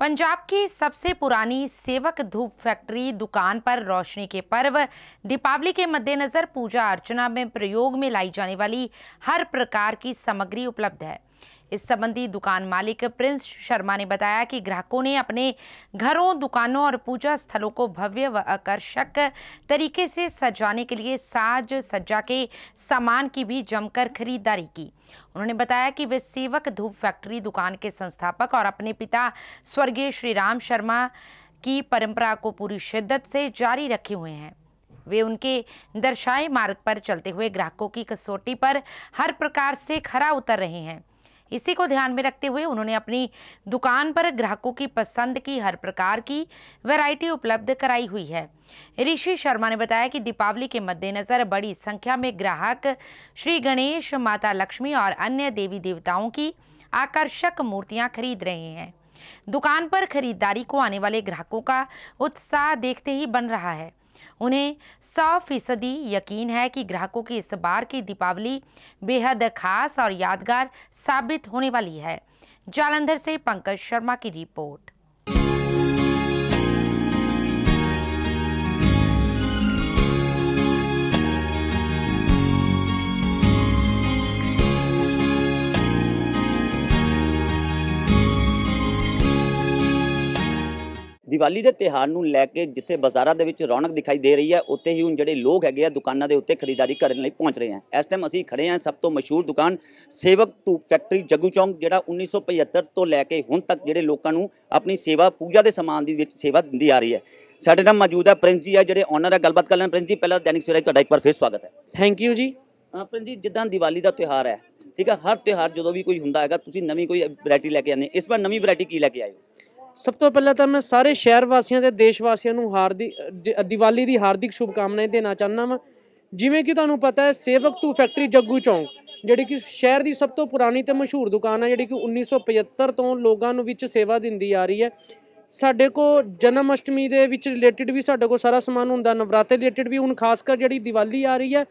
पंजाब की सबसे पुरानी सेवक धूप फैक्ट्री दुकान पर रोशनी के पर्व दीपावली के मद्देनज़र पूजा अर्चना में प्रयोग में लाई जाने वाली हर प्रकार की सामग्री उपलब्ध है इस संबंधी दुकान मालिक प्रिंस शर्मा ने बताया कि ग्राहकों ने अपने घरों दुकानों और पूजा स्थलों को भव्य व आकर्षक तरीके से सजाने के लिए साज सज्जा के सामान की भी जमकर खरीदारी की उन्होंने बताया कि वे सेवक धूप फैक्ट्री दुकान के संस्थापक और अपने पिता स्वर्गीय श्री राम शर्मा की परंपरा को पूरी शिद्दत से जारी रखे हुए हैं वे उनके दर्शाए मार्ग पर चलते हुए ग्राहकों की कसौटी पर हर प्रकार से खरा उतर रहे हैं इसी को ध्यान में रखते हुए उन्होंने अपनी दुकान पर ग्राहकों की पसंद की हर प्रकार की वैरायटी उपलब्ध कराई हुई है ऋषि शर्मा ने बताया कि दीपावली के मद्देनज़र बड़ी संख्या में ग्राहक श्री गणेश माता लक्ष्मी और अन्य देवी देवताओं की आकर्षक मूर्तियां खरीद रहे हैं दुकान पर खरीदारी को आने वाले ग्राहकों का उत्साह देखते ही बन रहा है उन्हें सौ फीसदी यकीन है कि ग्राहकों की इस बार की दीपावली बेहद खास और यादगार साबित होने वाली है जालंधर से पंकज शर्मा की रिपोर्ट ਦੀਵਾਲੀ ਦੇ ਤਿਹਾਰ ਨੂੰ ਲੈ ਕੇ ਜਿੱਥੇ ਬਾਜ਼ਾਰਾਂ ਦੇ ਵਿੱਚ ਰੌਣਕ ਦਿਖਾਈ ਦੇ ਰਹੀ ਹੈ ਉੱਥੇ ਹੀ ਹੁਣ ਜਿਹੜੇ ਲੋਕ ਹੈਗੇ ਆ ਦੁਕਾਨਾਂ ਦੇ ਉੱਤੇ ਖਰੀਦਦਾਰੀ ਕਰਨ ਲਈ ਪਹੁੰਚ ਰਹੇ ਆ ਇਸ ਟਾਈਮ ਅਸੀਂ ਖੜੇ ਆ ਸਭ ਤੋਂ ਮਸ਼ਹੂਰ ਦੁਕਾਨ ਸੇਵਕ ਟੂਪ ਫੈਕਟਰੀ ਜੱਗੂ ਚੌਂਕ ਜਿਹੜਾ 1975 ਤੋਂ ਲੈ ਕੇ ਹੁਣ ਤੱਕ ਜਿਹੜੇ ਲੋਕਾਂ ਨੂੰ ਆਪਣੀ ਸੇਵਾ ਪੂਜਾ ਦੇ ਸਮਾਨ ਦੀ ਵਿੱਚ ਸੇਵਾ ਦਿੰਦੀ ਆ ਰਹੀ ਹੈ ਸਾਡੇ ਨਾਲ ਮੌਜੂਦ ਹੈ ਪ੍ਰਿੰਸ ਜੀ ਆ ਜਿਹੜੇ ਓਨਰ ਆ ਗੱਲਬਾਤ ਕਰ ਲੈਣ ਪ੍ਰਿੰਸ ਜੀ ਪਹਿਲਾਂ ਦੈਨਿਕ ਸਵੇਰਾ ਤੁਹਾਡਾ ਇੱਕ ਵਾਰ ਫੇਰ ਸਵਾਗਤ ਹੈ ਥੈਂਕ ਯੂ ਜੀ ਆ ਪ੍ਰਿੰਸ ਜੀ ਜਿੱਦਾਂ ਦੀਵਾਲੀ ਦਾ ਤਿਉਹਾਰ ਹੈ ਠੀਕ ਹੈ ਹਰ ਤਿਉਹਾਰ ਜਦੋਂ ਵੀ ਕੋਈ ਹੁੰਦਾ ਹੈਗਾ ਤੁਸੀਂ ਨਵੀਂ ਕੋਈ ਵੈਰਾਈਟੀ ਲੈ ਕੇ ਆਉਂਦੇ ਇਸ ਵਾਰ ਨਵੀਂ ਵੈਰਾਈਟੀ ਕੀ ਲੈ ਕੇ ਆਏ ਹੋ ਸਭ ਤੋਂ ਪਹਿਲਾਂ ਤਾਂ ਮੈਂ ਸਾਰੇ ਸ਼ਹਿਰ ਵਾਸੀਆਂ ਤੇ ਦੇਸ਼ ਵਾਸੀਆਂ ਨੂੰ ਹਾਰਦੀ ਦੀਵਾਲੀ ਦੀ ਹਾਰਦਿਕ ਸ਼ੁਭ ਕਾਮਨਾਵਾਂ ਦੇਣਾ ਚਾਹੁੰਦਾ ਹਾਂ ਜਿਵੇਂ ਕਿ ਤੁਹਾਨੂੰ ਪਤਾ ਹੈ ਸੇਵਕ ਤੂ ਫੈਕਟਰੀ ਜੱਗੂ ਚੌਂਕ ਜਿਹੜੀ ਕਿ ਸ਼ਹਿਰ ਦੀ ਸਭ ਤੋਂ ਪੁਰਾਣੀ ਤੇ ਮਸ਼ਹੂਰ ਦੁਕਾਨ ਹੈ ਜਿਹੜੀ ਕਿ 1975 ਤੋਂ ਲੋਕਾਂ ਨੂੰ ਵਿੱਚ ਸੇਵਾ ਦਿੰਦੀ ਆ ਰਹੀ ਹੈ ਸਾਡੇ ਕੋ ਜਨਮ ਅਸ਼ਟਮੀ ਦੇ ਵਿੱਚ ਰਿਲੇਟਡ ਵੀ ਸਾਡੇ ਕੋ ਸਾਰਾ ਸਮਾਨ ਹੁੰਦਾ ਨਵਰਾਤੇ ਰਿਲੇਟਡ ਵੀ ਹੁਣ ਖਾਸ ਕਰ ਜਿਹੜੀ ਦੀਵਾਲੀ ਆ ਰਹੀ ਹੈ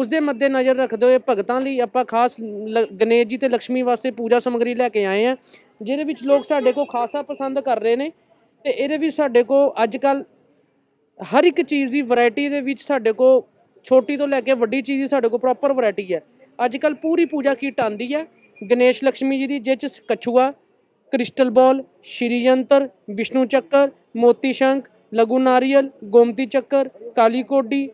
ਉਸ ਦੇ ਮੱਦੇ ਨਜ਼ਰ ਰੱਖਦੇ ਹੋਏ ਭਗਤਾਂ ਲਈ ਆਪਾਂ ਖਾਸ ਗਣੇਸ਼ ਜੀ ਤੇ ਲక్ష్ਮੀ ਵਾਸਤੇ ਪੂਜਾ ਸਮਗਰੀ ਲੈ ਕੇ ਆਏ ਆ ਜਿਹਦੇ ਵਿੱਚ ਲੋਕ ਸਾਡੇ ਕੋ ਖਾਸਾ ਪਸੰਦ ਕਰ ਰਹੇ ਨੇ ਤੇ ਇਹਦੇ ਵਿੱਚ ਸਾਡੇ ਕੋ ਅੱਜ ਕੱਲ ਹਰ ਇੱਕ ਚੀਜ਼ ਦੀ ਵੈਰਾਈਟੀ ਦੇ ਵਿੱਚ ਸਾਡੇ ਕੋ ਛੋਟੀ ਤੋਂ ਲੈ ਕੇ ਵੱਡੀ ਚੀਜ਼ ਦੀ ਸਾਡੇ ਕੋ ਪ੍ਰੋਪਰ ਵੈਰਾਈਟੀ ਹੈ ਅੱਜ ਕੱਲ ਪੂਰੀ ਪੂਜਾ ਕੀਟ ਆਂਦੀ ਹੈ ਗਣੇਸ਼ ਲక్ష్ਮੀ ਜੀ ਦੀ ਜਿਹ ਚ ਕਛੂਆ ਕ੍ਰਿਸਟਲ ਬਾਲ ਸ਼੍ਰੀ ਯੰਤਰ ਵਿਸ਼ਨੂੰ ਚੱਕਰ ਮੋਤੀ ਸ਼ੰਖ ਲਗੂ ਨਾਰੀਅਲ ਗੋਮਤੀ ਚੱਕਰ ਕਾਲੀ ਕੋਡੀ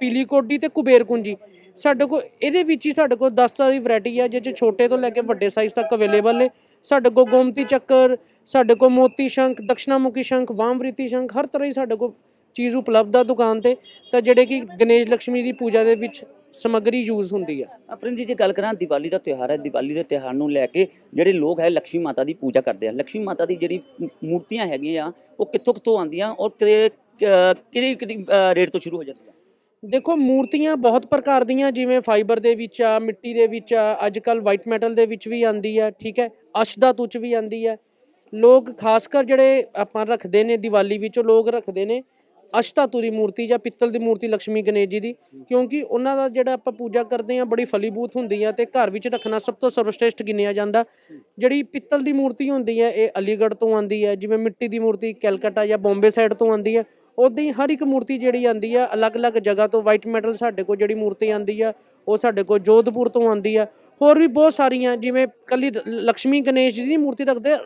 ਪੀਲੀ ਕੋਡੀ ਤੇ ਕੁਬੇਰ ਕੁੰਜੀ ਸਾਡੇ ਕੋਲ ਇਹਦੇ ਵਿੱਚ ਹੀ ਸਾਡੇ ਕੋਲ 10 ਤਰ੍ਹਾਂ ਦੀ ਵੈਰਾਈਟੀ ਆ ਜਿਹਦੇ ਛੋਟੇ ਤੋਂ ਲੈ ਕੇ ਵੱਡੇ ਸਾਈਜ਼ ਤੱਕ ਅਵੇਲੇਬਲ ਨੇ ਸਾਡੇ ਕੋਲ ਗੋਮਤੀ ਚੱਕਰ ਸਾਡੇ ਕੋਲ ਮੋਤੀ ਸ਼ੰਖ ਦਕਸ਼ਨਾਮੁਖੀ ਸ਼ੰਖ ਵਾਮਵ੍ਰਿਤੀ ਸ਼ੰਖ ਹਰ ਤਰ੍ਹਾਂ ਹੀ ਸਾਡੇ ਕੋਲ ਚੀਜ਼ ਉਪਲਬਧ ਆ ਦੁਕਾਨ ਤੇ ਤਾਂ ਜਿਹੜੇ ਕਿ ਗਣੇਸ਼ ਲక్ష్ਮੀ ਦੀ ਪੂਜਾ ਦੇ ਵਿੱਚ ਸਮੱਗਰੀ ਯੂਜ਼ ਹੁੰਦੀ ਆ ਆਪਣੀ ਜੀ ਜੇ ਗੱਲ ਕਰਾਂ ਦੀਵਾਲੀ ਦਾ ਤਿਉਹਾਰ ਹੈ ਦੀਵਾਲੀ ਦੇ ਤਿਉਹਾਰ ਨੂੰ ਲੈ ਕੇ ਜਿਹੜੇ ਲੋਕ ਹੈ ਲక్ష్ਮੀ ਮਾਤਾ ਦੀ ਪੂਜਾ ਕਰਦੇ ਆ ਲక్ష్ਮੀ ਮਾਤਾ ਦੀ ਜਿਹੜੀ ਮੂਰਤੀਆਂ ਹੈਗੀਆਂ ਆ ਉਹ ਕਿੱਥੋਂ ਕਿੱਥੋਂ ਆਉਂਦੀਆਂ ਔਰ ਕਿਹੜੀ ਕਿਹੜੀ ਰੇਟ ਤੋਂ ਸ਼ੁਰੂ ਹੋ ਜਾਂਦੀਆਂ ਦੇਖੋ ਮੂਰਤੀਆਂ ਬਹੁਤ ਪ੍ਰਕਾਰ ਦੀਆਂ ਜਿਵੇਂ ਫਾਈਬਰ ਦੇ ਵਿੱਚ ਆ ਮਿੱਟੀ ਦੇ ਵਿੱਚ ਆ ਅੱਜ ਕੱਲ ਵਾਈਟ ਮੈਟਲ ਦੇ ਵਿੱਚ ਵੀ ਆਂਦੀ ਆ ਠੀਕ ਹੈ ਦਾ ਤੁਚ ਵੀ ਆਂਦੀ ਆ ਲੋਕ ਖਾਸ ਕਰ ਜਿਹੜੇ ਆਪਾਂ ਰੱਖਦੇ ਨੇ ਦੀਵਾਲੀ ਵਿੱਚ ਲੋਕ ਰੱਖਦੇ ਨੇ ਅਸ਼ਤਾਤੂਰੀ ਮੂਰਤੀ ਜਾਂ ਪਿੱਤਲ ਦੀ ਮੂਰਤੀ ਲక్ష్ਮੀ ਗਣੇਸ਼ ਜੀ ਦੀ ਕਿਉਂਕਿ ਉਹਨਾਂ ਦਾ ਜਿਹੜਾ ਆਪਾਂ ਪੂਜਾ ਕਰਦੇ ਆ ਬੜੀ ਫਲੀਭੂਤ ਹੁੰਦੀ ਆ ਤੇ ਘਰ ਵਿੱਚ ਰੱਖਣਾ ਸਭ ਤੋਂ ਸਰਵਸ਼੍ਰੇਸ਼ਟ ਗਿਣਿਆ ਜਾਂਦਾ ਜਿਹੜੀ ਪਿੱਤਲ ਦੀ ਮੂਰਤੀ ਹੁੰਦੀ ਆ ਇਹ ਅਲੀਗੜ੍ਹ ਤੋਂ ਆਂਦੀ ਆ ਜਿਵੇਂ ਮਿੱਟੀ ਦੀ ਮੂਰਤੀ ਕੈਲਕਟਾ ਜਾਂ ਬੰਬੇ ਸਾਈਡ ਤੋਂ ਆਂਦੀ ਆ ਉਦਾਂ ਹੀ ਹਰ ਇੱਕ ਮੂਰਤੀ ਜਿਹੜੀ ਆਂਦੀ ਆ ਅਲੱਗ-ਅਲੱਗ ਜਗ੍ਹਾ ਤੋਂ ਵਾਈਟ ਮੈਟਲ ਸਾਡੇ ਕੋਲ ਜਿਹੜੀ ਮੂਰਤੀ ਆਂਦੀ ਆ ਉਹ ਸਾਡੇ ਕੋਲ ਜੋਧਪੁਰ ਤੋਂ ਆਂਦੀ ਆ ਹੋਰ ਵੀ ਬਹੁਤ ਸਾਰੀਆਂ ਜਿਵੇਂ ਕੱਲੀ ਲక్ష్ਮੀ ਗਣੇਸ਼ ਜੀ ਦੀ ਮੂਰਤੀ ਰੱਖਦੇ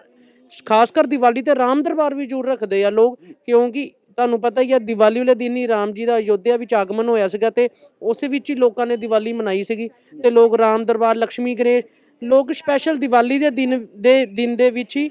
ਖਾਸ ਕਰ ਦੀਵਾਲੀ ਤੇ ਰਾਮ ਦਰਬਾਰ ਵੀ ਜੂੜ ਰੱਖਦੇ ਆ ਲੋਕ ਕਿਉਂਕਿ ਤੁਹਾਨੂੰ ਪਤਾ ਹੀ ਆ ਦੀਵਾਲੀ ਵਾਲੇ ਦਿਨ ਹੀ ਰਾਮ ਜੀ ਦਾ ਅਯੋਧਿਆ ਵਿੱਚ ਆਗਮਨ ਹੋਇਆ ਸੀਗਾ ਤੇ ਉਸੇ ਵਿੱਚ ਹੀ ਲੋਕਾਂ ਨੇ ਦੀਵਾਲੀ ਮਨਾਈ ਸੀਗੀ ਤੇ ਲੋਕ ਰਾਮ ਦਰਬਾਰ ਲక్ష్ਮੀ ਗਣੇਸ਼ ਲੋਕ ਸਪੈਸ਼ਲ ਦੀਵਾਲੀ ਦੇ ਦਿਨ ਦੇ ਦਿਨ ਦੇ ਵਿੱਚ ਹੀ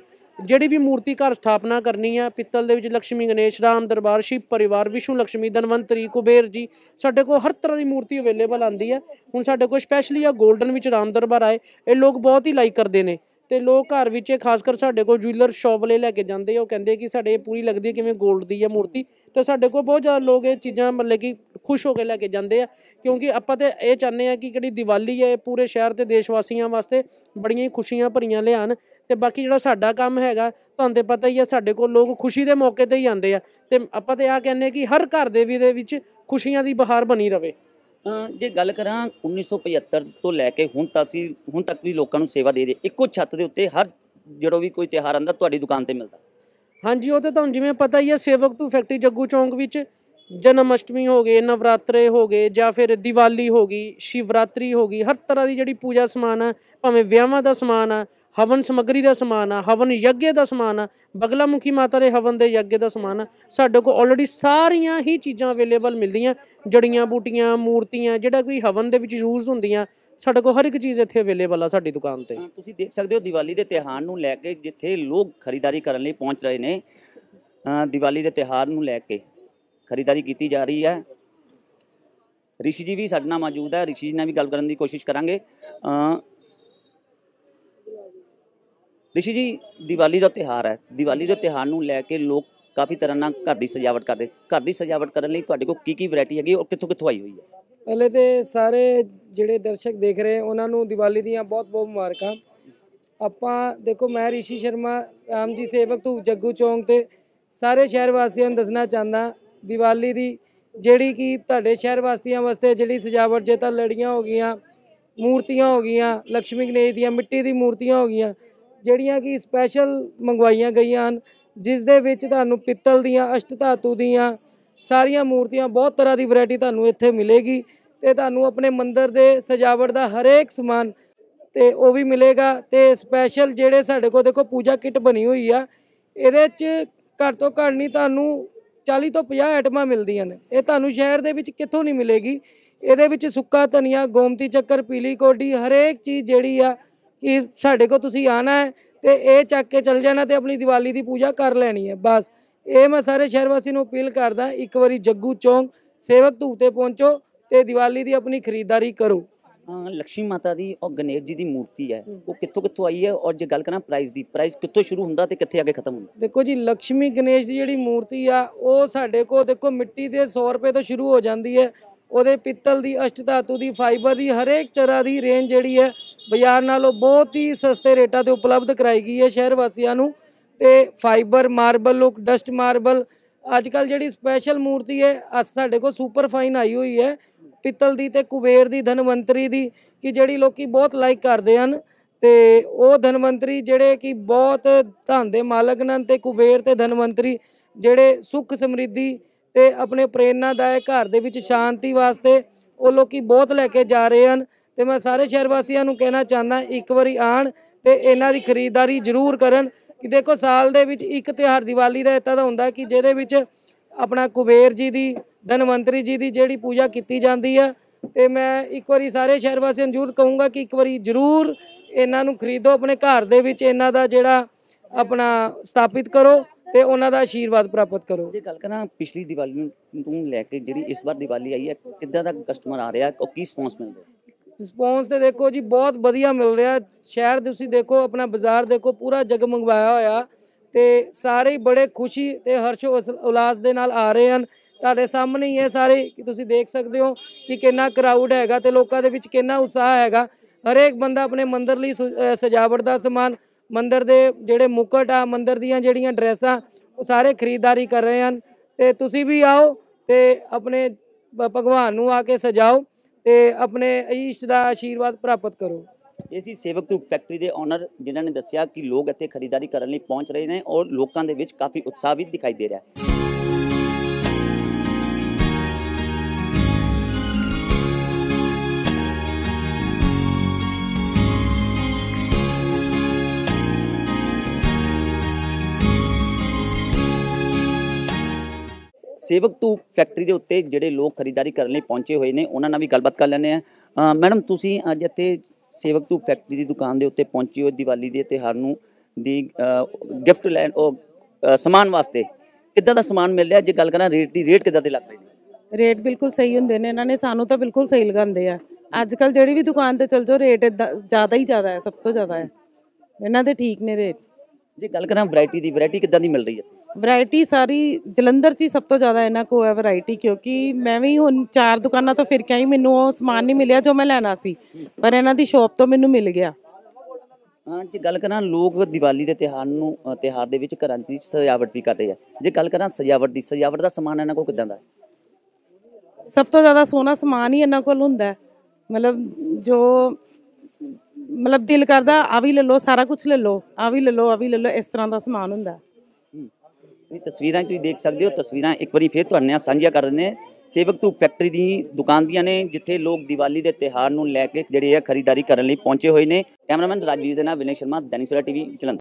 ਜਿਹੜੀ ਵੀ ਮੂਰਤੀ ਘਰ ਸਥਾਪਨਾ ਕਰਨੀ ਆ ਪਿੱਤਲ ਦੇ ਵਿੱਚ ਲక్ష్ਮੀ ਗਣੇਸ਼ ਰਾਮ ਦਰਬਾਰ ਸ਼ਿਵ ਪਰਿਵਾਰ ਵਿਸ਼ੂ ਲక్ష్ਮੀ ਧਨਵੰਤਰੀ ਕੁਬੇਰ ਜੀ ਸਾਡੇ ਕੋਲ ਹਰ ਤਰ੍ਹਾਂ ਦੀ ਮੂਰਤੀ ਅਵੇਲੇਬਲ ਆਂਦੀ ਆ ਹੁਣ ਸਾਡੇ ਕੋਲ ਸਪੈਸ਼ਲੀ ਆ 골ਡਨ ਵਿੱਚ ਰਾਮ ਦਰਬਾਰ ਆਏ ਇਹ ਲੋਕ ਬਹੁਤ ਹੀ ਲਾਈਕ ਕਰਦੇ ਨੇ ਤੇ ਲੋਕ ਘਰ ਵਿੱਚ ਖਾਸ ਕਰ ਸਾਡੇ ਕੋਲ ਜੁਐਲਰ ਸ਼ਾਪ ਵਾਲੇ ਲੈ ਕੇ ਜਾਂਦੇ ਆ ਉਹ ਕਹਿੰਦੇ ਕਿ ਸਾਡੇ ਇਹ ਪੂਰੀ ਲੱਗਦੀ ਕਿਵੇਂ 골ਡ ਦੀ ਆ ਮੂਰਤੀ ਤੇ ਸਾਡੇ ਕੋਲ ਬਹੁਤ ਜ਼ਿਆਦਾ ਲੋਕ ਇਹ ਚੀਜ਼ਾਂ ਮਤਲਬ ਕਿ ਖੁਸ਼ ਹੋ ਕੇ ਲੈ ਕੇ ਜਾਂਦੇ ਆ ਕਿਉਂਕਿ ਆਪਾਂ ਤੇ ਇਹ ਚਾਹੁੰਦੇ ਆ ਕਿ ਕਿਹੜੀ ਦੀਵਾਲੀ ਹੈ ਇਹ ਪੂਰੇ ਸ਼ਹਿਰ ਤੇ ਦੇਸ਼ ਵਾਸੀਆਂ ਵਾਸਤੇ ਬੜੀਆਂ ਹੀ ਖੁਸ਼ੀਆਂ ਭਰੀਆਂ ਲਿਆਣ ਤੇ ਬਾਕੀ ਜਿਹੜਾ ਸਾਡਾ ਕੰਮ ਹੈਗਾ ਤੁਹਾਨੂੰ ਤੇ ਪਤਾ ਹੀ ਆ ਸਾਡੇ ਕੋਲ ਲੋਕ ਖੁਸ਼ੀ ਦੇ ਮੌਕੇ ਤੇ ਹੀ ਆਂਦੇ ਆ ਤੇ ਆਪਾਂ ਤੇ ਆ ਕਹਿੰਨੇ ਕਿ ਹਰ ਘਰ ਦੇ ਵੀ ਦੇ ਵਿੱਚ ਖੁਸ਼ੀਆਂ ਦੀ ਬਹਾਰ ਬਣੀ ਰਵੇ ਜੇ ਗੱਲ ਕਰਾਂ 1975 ਤੋਂ ਲੈ ਕੇ ਹੁਣ ਤੱਕ ਅਸੀਂ ਹੁਣ ਤੱਕ ਵੀ ਲੋਕਾਂ ਨੂੰ ਸੇਵਾ ਦੇ ਰਹੇ ਇੱਕੋ ਛੱਤ ਦੇ ਉੱਤੇ ਹਰ ਜਦੋਂ ਵੀ ਕੋਈ ਤਿਹਾਰ ਆਂਦਾ ਤੁਹਾਡੀ ਦੁਕਾਨ ਤੇ ਮਿਲਦਾ ਹਾਂਜੀ ਉਹ ਤਾਂ ਤੁਹਾਨੂੰ ਜਿਵੇਂ ਪਤਾ ਹੀ ਆ ਸੇਵਕ ਤੋਂ ਫੈਕਟਰੀ ਜੱਗੂ ਚੌਂਕ ਵਿੱਚ ਜਨਮ ਅਸ਼ਟਮੀ ਹੋ ਗਏ ਨਵਰਾਤਰੇ ਹੋ ਗਏ ਜਾਂ ਫਿਰ ਦੀਵਾਲੀ ਹੋ ਗਈ ਸ਼ਿਵਰਾਤਰੀ ਹੋ ਗਈ ਹਰ ਤਰ੍ਹਾਂ ਦੀ ਜਿਹੜੀ ਪੂਜਾ ਸਮਾਨ ਆ ਭਾਵੇਂ ਵਿਆਹਾਂ ਦਾ ਸਮਾਨ ਆ ਹਵਨ ਸਮਗਰੀ ਦਾ ਸਮਾਨ ਆ ਹਵਨ ਯੱਗੇ ਦਾ ਸਮਾਨ ਆ ਬਗਲਾ ਮੁਖੀ ਮਾਤਾ ਦੇ ਹਵਨ ਦੇ ਯੱਗੇ ਦਾ ਸਮਾਨ ਸਾਡੇ ਕੋਲ ਆਲਰੇਡੀ ਸਾਰੀਆਂ ਹੀ ਚੀਜ਼ਾਂ ਅਵੇਲੇਬਲ ਮਿਲਦੀਆਂ ਜੜੀਆਂ ਬੂਟੀਆਂ ਮੂਰਤੀਆਂ ਜਿਹੜਾ ਕੋਈ ਹਵਨ ਦੇ ਵਿੱਚ ਯੂਜ਼ ਹੁੰਦੀਆਂ ਸਾਡੇ ਕੋਲ ਹਰ ਇੱਕ ਚੀਜ਼ ਇੱਥੇ ਅਵੇਲੇਬਲ ਆ ਸਾਡੀ ਦੁਕਾਨ ਤੇ ਤੁਸੀਂ ਦੇਖ ਸਕਦੇ ਹੋ ਦੀਵਾਲੀ ਦੇ ਤਿਹਾਰ ਨੂੰ ਲੈ ਕੇ ਜਿੱਥੇ ਲੋਕ ਖਰੀਦਾਰੀ ਕਰਨ ਲਈ ਪਹੁੰਚ ਰਹੇ ਨੇ ਦੀਵਾਲੀ ਦੇ ਤਿਹਾਰ ਨੂੰ ਲੈ ਕੇ ਖਰੀਦਾਰੀ ਕੀਤੀ ਜਾ ਰਹੀ ਹੈ ਰਿਸ਼ੀ ਜੀ ਵੀ ਸਾਡੇ ਨਾਲ ਮੌਜੂਦ ਹੈ ਰਿਸ਼ੀ ਜੀ ਨਾਲ ਵੀ ਗੱਲ ਕਰਨ ਦੀ ਕੋਸ਼ਿਸ਼ ਕਰਾਂਗੇ ਰਿਸ਼ੀ ਜੀ ਦੀਵਾਲੀ ਦਾ ਤਿਹਾਰ ਹੈ ਦੀਵਾਲੀ ਦੇ ਤਿਹਾਰ ਨੂੰ ਲੈ ਕੇ ਲੋਕ ਕਾਫੀ ਤਰ੍ਹਾਂ ਨਾਲ ਘਰ ਦੀ ਸਜਾਵਟ ਕਰਦੇ ਘਰ ਦੀ ਸਜਾਵਟ ਕਰਨ ਲਈ ਤੁਹਾਡੇ ਕੋਲ ਕੀ ਕੀ ਵੈਰਾਈਟੀ ਹੈਗੀ ਔਰ ਕਿੱਥੋਂ ਕਿੱਥੋਂ ਆਈ ਹੋਈ ਹੈ ਪਹਿਲੇ ਤੇ ਸਾਰੇ ਜਿਹੜੇ ਦਰਸ਼ਕ ਦੇਖ ਰਹੇ ਉਹਨਾਂ ਨੂੰ ਦੀਵਾਲੀ ਦੀਆਂ ਬਹੁਤ ਬਹੁਤ ਮੁਬਾਰਕਾਂ ਆਪਾਂ ਦੇਖੋ ਮੈਂ ਰਿਸ਼ੀ ਸ਼ਰਮਾ ਰਾਮਜੀ ਸੇਵਕ ਤੋਂ ਜੱਗੂ ਚੌਂਕ ਤੇ ਸਾਰੇ ਸ਼ਹਿਰ ਵਾਸੀਆਂ ਨੂੰ ਦੱਸਣਾ ਚਾਹੁੰਦਾ ਦੀਵਾਲੀ ਦੀ ਜਿਹੜੀ ਕਿ ਤੁਹਾਡੇ ਸ਼ਹਿਰ ਵਾਸੀਆਂ ਵਾਸਤੇ ਜਿਹੜੀ ਸਜਾਵਟ ਜੇ ਤਾਂ ਲੜੀਆਂ ਹੋ ਗਈਆਂ ਮੂਰਤੀਆਂ ਹੋ ਗਈਆਂ ਲక్ష్ਮੀ ਗਣੇਸ਼ ਦੀਆਂ ਮਿੱਟੀ ਦੀ ਮੂਰਤੀਆਂ ਹੋ ਗਈਆਂ ਜਿਹੜੀਆਂ ਕਿ ਸਪੈਸ਼ਲ ਮੰਗਵਾਈਆਂ ਗਈਆਂ ਹਨ ਜਿਸ ਦੇ ਵਿੱਚ ਤੁਹਾਨੂੰ ਪਿੱਤਲ ਦੀਆਂ ਅਸ਼ਟ ਧਾਤੂ ਦੀਆਂ ਸਾਰੀਆਂ ਮੂਰਤੀਆਂ ਬਹੁਤ ਤਰ੍ਹਾਂ ਦੀ ਵੈਰਾਈਟੀ ਤੁਹਾਨੂੰ ਇੱਥੇ ਮਿਲੇਗੀ ਤੇ ਤੁਹਾਨੂੰ ਆਪਣੇ ਮੰਦਿਰ ਦੇ ਸਜਾਵਟ ਦਾ ਹਰੇਕ ਸਮਾਨ ਤੇ ਉਹ ਵੀ ਮਿਲੇਗਾ ਤੇ ਸਪੈਸ਼ਲ ਜਿਹੜੇ ਸਾਡੇ ਕੋਲ ਦੇਖੋ ਪੂਜਾ ਕਿੱਟ ਬਣੀ ਹੋਈ ਆ ਇਹਦੇ 'ਚ ਘੱਟ ਤੋਂ ਘੱਟ ਨਹੀਂ ਤੁਹਾਨੂੰ 40 ਤੋਂ 50 ਆਈਟਮਾਂ ਮਿਲਦੀਆਂ ਨੇ ਇਹ ਤੁਹਾਨੂੰ ਸ਼ਹਿਰ ਦੇ ਵਿੱਚ ਕਿੱਥੋਂ ਨਹੀਂ ਮਿਲੇਗੀ ਇਹਦੇ ਵਿੱਚ ਸੁੱਕਾ ਧਨੀਆ ਗੋਮਤੀ ਚੱਕਰ ਪੀਲੀ ਕੋਡੀ ਹਰੇਕ ਚੀਜ਼ ਜਿਹੜੀ ਆ ਕਿ ਸਾਡੇ ਕੋ ਤੁਸੀਂ ਆਣਾ ਹੈ ਤੇ ਇਹ ਚੱਕ ਕੇ ਚਲ ਜਾਣਾ ਤੇ ਆਪਣੀ ਦੀਵਾਲੀ ਦੀ ਪੂਜਾ ਕਰ ਲੈਣੀ ਹੈ ਬਸ ਇਹ ਮੈਂ ਸਾਰੇ ਸ਼ਹਿਰ ਵਾਸੀ ਨੂੰ ਅਪੀਲ ਕਰਦਾ ਇੱਕ ਵਾਰੀ ਜੱਗੂ ਚੌਂਕ ਸੇਵਕ ਧੂਤੇ ਤੇ ਪਹੁੰਚੋ ਤੇ ਦੀਵਾਲੀ ਦੀ ਆਪਣੀ ਖਰੀਦਦਾਰੀ ਕਰੋ ਹਾਂ ਲక్ష్ਮੀ ਮਾਤਾ ਦੀ ਔਰ ਗਣੇਸ਼ ਜੀ ਦੀ ਮੂਰਤੀ ਹੈ ਉਹ ਕਿੱਥੋਂ ਕਿੱਥੋਂ ਆਈ ਹੈ ਔਰ ਜੇ ਗੱਲ ਕਰਾਂ ਪ੍ਰਾਈਸ ਦੀ ਪ੍ਰਾਈਸ ਕਿੱਥੋਂ ਸ਼ੁਰੂ ਹੁੰਦਾ ਤੇ ਕਿੱਥੇ ਅੱਗੇ ਖਤਮ ਹੁੰਦਾ ਦੇਖੋ ਜੀ ਲక్ష్ਮੀ ਗਣੇਸ਼ ਦੀ ਜਿਹੜੀ ਮੂਰਤੀ ਆ ਉਹ ਸਾਡੇ ਕੋਲ ਦੇਖੋ ਮਿੱਟੀ ਦੇ 100 ਰੁਪਏ ਤੋਂ ਸ਼ੁਰੂ ਹੋ ਜਾਂਦੀ ਹੈ ਉਹਦੇ ਪਿੱਤਲ ਦੀ ਅਸ਼ਟ ਧਾਤੂ ਦੀ ਫਾਈਬਰ ਦੀ ਹਰੇਕ ਤਰ੍ਹਾਂ ਦੀ ਰੇਂਜ ਜਿਹੜੀ ਹੈ ਬਾਜ਼ਾਰ ਨਾਲੋਂ ਬਹੁਤ ਹੀ ਸਸਤੇ ਰੇਟਾਂ ਤੇ ਉਪਲਬਧ ਕਰਾਈ ਗਈ ਹੈ ਸ਼ਹਿਰ ਵਾਸੀਆਂ ਨੂੰ ਤੇ fibre marble look dust marble ਅੱਜ ਕੱਲ ਜਿਹੜੀ ਸਪੈਸ਼ਲ ਮੂਰਤੀ ਹੈ ਅੱਜ ਸਾਡੇ ਕੋਲ ਸੁਪਰ ਫਾਈਨ ਆਈ ਹੋਈ ਹੈ ਪਿੱਤਲ ਦੀ ਤੇ ਕੁਬੇਰ ਦੀ ਧਨਵੰਤਰੀ ਦੀ ਕਿ ਜਿਹੜੀ ਲੋਕੀ ਬਹੁਤ ਲਾਈਕ ਕਰਦੇ ਹਨ ਤੇ ਉਹ ਧਨਵੰਤਰੀ ਜਿਹੜੇ ਕਿ ਬਹੁਤ ਧਨ ਦੇ ਮਾਲਕ ਨਨ ਤੇ ਕੁਬੇਰ ਤੇ ਧਨਵੰਤਰੀ ਜਿਹੜੇ ਸੁੱਖ ਸਮਰਿੱਧੀ ਤੇ ਆਪਣੇ ਪ੍ਰੇਰਣਾ ਦਾ ਇਹ ਘਰ ਦੇ ਵਿੱਚ ਸ਼ਾਂਤੀ ਵਾਸਤੇ ਉਹ ਲੋਕੀ ਬਹੁਤ ਲੈ ਕੇ ਜਾ ਰਹੇ ਹਨ ਤੇ ਮੈਂ ਸਾਰੇ ਸ਼ਹਿਰ ਵਾਸੀਆਂ ਨੂੰ ਕਹਿਣਾ ਚਾਹੁੰਦਾ ਇੱਕ ਵਾਰੀ ਆਣ ਤੇ ਇਹਨਾਂ ਦੀ ਖਰੀਦਦਾਰੀ ਜ਼ਰੂਰ ਕਰਨ ਕਿ ਦੇਖੋ ਸਾਲ ਦੇ ਵਿੱਚ ਇੱਕ ਤਿਉਹਾਰ ਦੀਵਾਲੀ ਦਾ ਇਤਾਂ ਦਾ ਹੁੰਦਾ ਕਿ ਜਿਹਦੇ ਵਿੱਚ ਆਪਣਾ ਕੁਬੇਰ ਜੀ ਦੀ ਧਨਵੰਤਰੀ ਜੀ ਦੀ ਜਿਹੜੀ ਪੂਜਾ ਕੀਤੀ ਜਾਂਦੀ ਹੈ ਤੇ ਮੈਂ ਇੱਕ ਵਾਰੀ ਸਾਰੇ ਸ਼ਹਿਰ ਵਾਸੀਆਂ ਨੂੰ ਜ਼ਰੂਰ ਕਹੂੰਗਾ ਕਿ ਇੱਕ ਵਾਰੀ ਜ਼ਰੂਰ ਇਹਨਾਂ ਨੂੰ ਖਰੀਦੋ ਆਪਣੇ ਘਰ ਦੇ ਵਿੱਚ ਇਹਨਾਂ ਦਾ ਜਿਹੜਾ ਆਪਣਾ ਸਥਾਪਿਤ ਕਰੋ ਤੇ ਉਹਨਾਂ ਦਾ ਆਸ਼ੀਰਵਾਦ ਪ੍ਰਾਪਤ ਕਰੋ ਜੇ ਗੱਲ ਕਰਾਂ ਪਿਛਲੀ ਦੀਵਾਲੀ ਨੂੰ ਲੈ ਕੇ ਜਿਹੜੀ ਇਸ ਵਾਰ ਦੀਵਾਲੀ ਆਈ ਹੈ ਕਿੱਦਾਂ ਦਾ ਕਸਟਮਰ ਆ ਰਿਹਾ ਕੀ ਰਿਸਪੌਂਸ ਮਿਲ ਰਿਹਾ ਰਿਸਪੌਂਸ ਤੇ ਦੇਖੋ ਜੀ ਬਹੁਤ ਵਧੀਆ ਮਿਲ ਰਿਹਾ ਸ਼ਹਿਰ ਦੇ ਤੁਸੀਂ ਦੇਖੋ ਆਪਣਾ ਬਾਜ਼ਾਰ ਦੇਖੋ ਪੂਰਾ ਮੰਗਵਾਇਆ ਹੋਇਆ ਤੇ ਸਾਰੇ ਬੜੇ ਖੁਸ਼ੀ ਤੇ ਹਰਸ਼ ਉਲਾਸ ਦੇ ਨਾਲ ਆ ਰਹੇ ਹਨ ਤੁਹਾਡੇ ਸਾਹਮਣੇ ਹੀ ਹੈ ਸਾਰੇ ਕਿ ਤੁਸੀਂ ਦੇਖ ਸਕਦੇ ਹੋ ਕਿ ਕਿੰਨਾ ਕਰਾਊਡ ਹੈਗਾ ਤੇ ਲੋਕਾਂ ਦੇ ਵਿੱਚ ਕਿੰਨਾ ਉਤਸ਼ਾਹ ਹੈਗਾ ਹਰੇਕ ਬੰਦਾ ਆਪਣੇ ਮੰਦਰ ਲਈ ਸਜਾਵਟ ਦਾ ਸਮਾਨ ਮੰਦਰ ਦੇ ਜਿਹੜੇ ਮੁਕਟ ਆ ਮੰਦਰ ਦੀਆਂ ਜਿਹੜੀਆਂ ਡਰੈਸਾਂ ਉਹ ਸਾਰੇ ਖਰੀਦਦਾਰੀ ਕਰ ਰਹੇ ਹਨ ਤੇ ਤੁਸੀਂ ਵੀ ਆਓ ਤੇ ਆਪਣੇ ਭਗਵਾਨ ਨੂੰ ਆ ਕੇ ਸਜਾਓ ਤੇ ਆਪਣੇ ਅਈਸ਼ ਦਾ ਆਸ਼ੀਰਵਾਦ ਪ੍ਰਾਪਤ ਕਰੋ ਇਹ ਸੀ ਸੇਵਕ ਧੂਪ ਫੈਕਟਰੀ ਦੇ ਓਨਰ ਜਿਨ੍ਹਾਂ ਨੇ ਦੱਸਿਆ ਕਿ ਲੋਕ ਇੱਥੇ ਖਰੀਦਦਾਰੀ ਕਰਨ ਲਈ ਪਹੁੰਚ ਰਹੇ ਨੇ ਔਰ ਲੋਕਾਂ ਦੇ ਵਿੱਚ ਕਾਫੀ ਉਤਸ਼ਾਹ ਵੀ ਦਿਖਾਈ ਦੇ ਰਿਹਾ ਹੈ ਸੇਵਕ ਤੂ ਫੈਕਟਰੀ ਦੇ ਉੱਤੇ ਜਿਹੜੇ ਲੋਕ ਖਰੀਦਦਾਰੀ ਕਰਨ ਲਈ ਪਹੁੰਚੇ ਹੋਏ ਨੇ ਉਹਨਾਂ ਨਾਲ ਵੀ ਗੱਲਬਾਤ ਕਰ ਲੈਣੇ ਆ ਮੈਡਮ ਤੁਸੀਂ ਅੱਜ ਇੱਥੇ ਸੇਵਕ ਤੂ ਫੈਕਟਰੀ ਦੀ ਦੁਕਾਨ ਦੇ ਉੱਤੇ ਪਹੁੰਚੇ ਹੋ ਦੀਵਾਲੀ ਦੇ ਤਿਹਾਰ ਨੂੰ ਦੀ ਗਿਫਟ ਲੈਣ ਉਹ ਸਮਾਨ ਵਾਸਤੇ ਕਿੱਦਾਂ ਦਾ ਸਮਾਨ ਮਿਲ ਰਿਹਾ ਜੇ ਗੱਲ ਕਰਾਂ ਰੇਟ ਦੀ ਰੇਟ ਕਿੱਦਾਂ ਦੇ ਲੱਗ ਰਹੇ ਨੇ ਰੇਟ ਬਿਲਕੁਲ ਸਹੀ ਹੁੰਦੇ ਨੇ ਇਹਨਾਂ ਨੇ ਸਾਨੂੰ ਤਾਂ ਬਿਲਕੁਲ ਸਹੀ ਲਗਾਉਂਦੇ ਆ ਅੱਜ ਕੱਲ ਜਿਹੜੀ ਵੀ ਦੁਕਾਨ ਤੇ ਚਲ ਜਾਓ ਰੇਟ ਜ਼ਿਆਦਾ ਹੀ ਜ਼ਿਆਦਾ ਹੈ ਸਭ ਤੋਂ ਜ਼ਿਆਦਾ ਹੈ ਇਹਨਾਂ ਦੇ ਠੀਕ ਨੇ ਰੇਟ ਜੇ ਗੱਲ ਕਰਾਂ ਵੈਰਾਈਟੀ ਦੀ ਵੈਰਾਈਟੀ ਕਿੱਦਾਂ ਦੀ ਮਿਲ ਰਹੀ ਹੈ ਵੈਰਾਈਟੀ ਸਾਰੀ ਜਲੰਧਰ 'ਚ ਹੀ ਸਭ ਤੋਂ ਜ਼ਿਆਦਾ ਇਹਨਾਂ ਕੋ ਹੈ ਵੈਰਾਈਟੀ ਕਿਉਂਕਿ ਮੈਂ ਵੀ ਹੁਣ ਚਾਰ ਦੁਕਾਨਾਂ ਤੋਂ ਫਿਰ ਕਿਹਾ ਹੀ ਮੈਨੂੰ ਉਹ ਸਮਾਨ ਨਹੀਂ ਮਿਲਿਆ ਜੋ ਮੈਂ ਲੈਣਾ ਸੀ ਪਰ ਇਹਨਾਂ ਦੀ ਸ਼ਾਪ ਤੋਂ ਮੈਨੂੰ ਮਿਲ ਗਿਆ ਹਾਂ ਜੇ ਗੱਲ ਕਰਾਂ ਲੋਕ ਦੀਵਾਲੀ ਦੇ ਤਿਹਾਰ ਨੂੰ ਤਿਹਾਰ ਦੇ ਵਿੱਚ ਘਰਾਂ ਦੀ ਸਜਾਵਟ ਵੀ ਕਰਦੇ ਆ ਜੇ ਗੱਲ ਕਰਾਂ ਸਜਾਵਟ ਦੀ ਸਜਾਵਟ ਦਾ ਸਮਾਨ ਇਹਨਾਂ ਕੋਲ ਕਿਦਾਂ ਦਾ ਸਭ ਤੋਂ ਜ਼ਿਆਦਾ ਸੋਨਾ ਸਮਾਨ ਹੀ ਇਹਨਾਂ ਕੋਲ ਹੁੰਦਾ ਮਤਲਬ ਜੋ ਮਤਲਬ ਦਿਲ ਕਰਦਾ ਆ ਵੀ ਲੈ ਲਓ ਸਾਰਾ ਕੁਝ ਲੈ ਲਓ ਆ ਵੀ ਲੈ ਲਓ ਆ ਵੀ ਲੈ ਲਓ ਇਸ ਤਰ੍ਹਾਂ ਦਾ ਸਮਾਨ ਹੁੰਦਾ ਇਹ ਤਸਵੀਰਾਂ ਤੁਸੀਂ ਦੇਖ ਸਕਦੇ ਹੋ ਤਸਵੀਰਾਂ ਇੱਕ ਵਾਰੀ ਫੇਰ ਤੁਹਾਨੂੰ ਆ ਸਾਂਝੀਆਂ ਕਰ ਦਿੰਦੇ ਸੇਵਕ ਤੂ ਫੈਕਟਰੀ ਦੀ ਦੁਕਾਨ ਦੀਆਂ ਨੇ ਜਿੱਥੇ ਲੋਕ ਦੀਵਾਲੀ ਦੇ ਤਿਹਾਰ ਨੂੰ ਲੈ ਕੇ ਜਿਹੜੇ ਆ ਖਰੀਦਦਾਰੀ ਕਰਨ ਲਈ ਪਹੁੰਚੇ ਹੋਏ ਨੇ ਕੈਮਰਾਮੈਨ ਰਾਜੀਵ ਦੇ ਨਾਲ ਵਿਨੇ ਸ਼ਰਮਾ ਦੈਨਿਕ ਸੂਰਾ ਟੀਵੀ ਚਲੰਦ